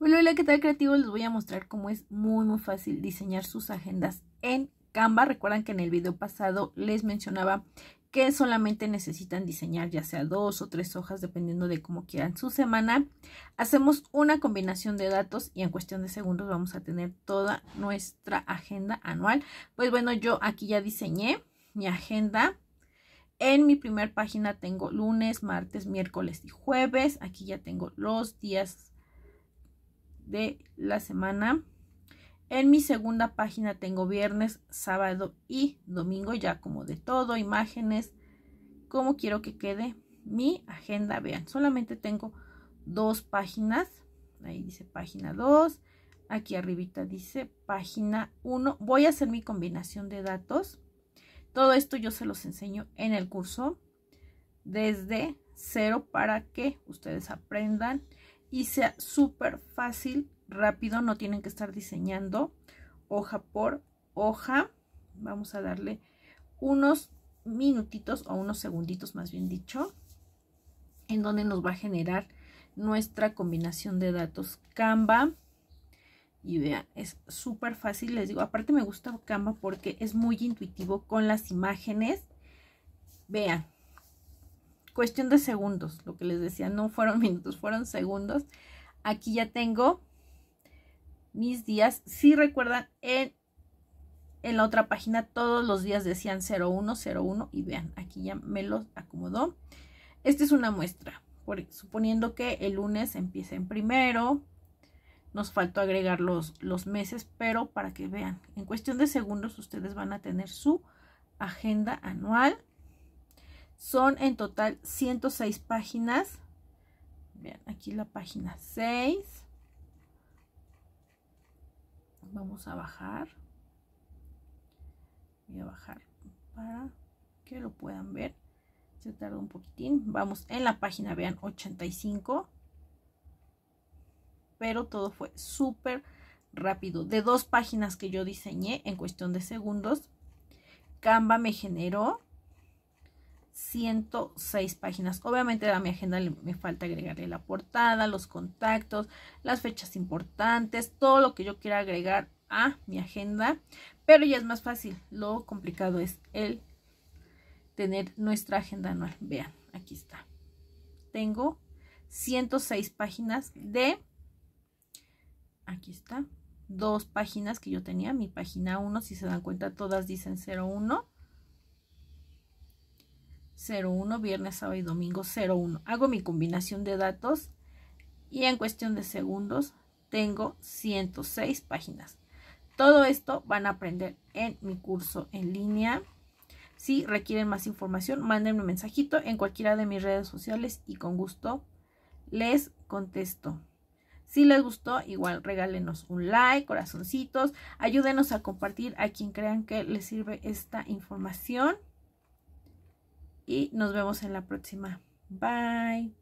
Hola, hola, ¿qué tal creativos? Les voy a mostrar cómo es muy muy fácil diseñar sus agendas en Canva. Recuerdan que en el video pasado les mencionaba que solamente necesitan diseñar ya sea dos o tres hojas dependiendo de cómo quieran su semana. Hacemos una combinación de datos y en cuestión de segundos vamos a tener toda nuestra agenda anual. Pues bueno, yo aquí ya diseñé mi agenda. En mi primer página tengo lunes, martes, miércoles y jueves. Aquí ya tengo los días de la semana. En mi segunda página tengo viernes, sábado y domingo, ya como de todo, imágenes, como quiero que quede mi agenda. Vean, solamente tengo dos páginas. Ahí dice página 2. Aquí arribita dice página 1. Voy a hacer mi combinación de datos. Todo esto yo se los enseño en el curso desde cero para que ustedes aprendan y sea súper fácil, rápido, no tienen que estar diseñando hoja por hoja. Vamos a darle unos minutitos o unos segunditos más bien dicho, en donde nos va a generar nuestra combinación de datos Canva. Y vean, es súper fácil, les digo, aparte me gusta Canva porque es muy intuitivo con las imágenes. Vean, cuestión de segundos, lo que les decía, no fueron minutos, fueron segundos. Aquí ya tengo mis días. Si recuerdan, en, la otra página todos los días decían 0101 y vean, aquí ya me los acomodó. Esta es una muestra, suponiendo que el lunes empiece en primero. Nos faltó agregar los, los meses, pero para que vean, en cuestión de segundos ustedes van a tener su agenda anual son en total 106 páginas. Vean, aquí la página 6. Vamos a bajar. Voy a bajar para que lo puedan ver. Se tarda un poquitín. Vamos en la página, vean, 85. Pero todo fue súper rápido. De dos páginas que yo diseñé en cuestión de segundos, Canva me generó 106 páginas. Obviamente a mi agenda me falta agregarle la portada, los contactos, las fechas importantes, todo lo que yo quiera agregar a mi agenda, pero ya es más fácil. Lo complicado es el tener nuestra agenda anual. Vean, aquí está. Tengo 106 páginas de aquí está, dos páginas que yo tenía, mi página 1, si se dan cuenta, todas dicen 01. 01, viernes, sábado y domingo 01. Hago mi combinación de datos y en cuestión de segundos tengo 106 páginas. Todo esto van a aprender en mi curso en línea. Si requieren más información, mándenme un mensajito en cualquiera de mis redes sociales y con gusto les contesto. Si les gustó, igual regálenos un like, corazoncitos, ayúdenos a compartir a quien crean que les sirve esta información y nos vemos en la próxima. Bye.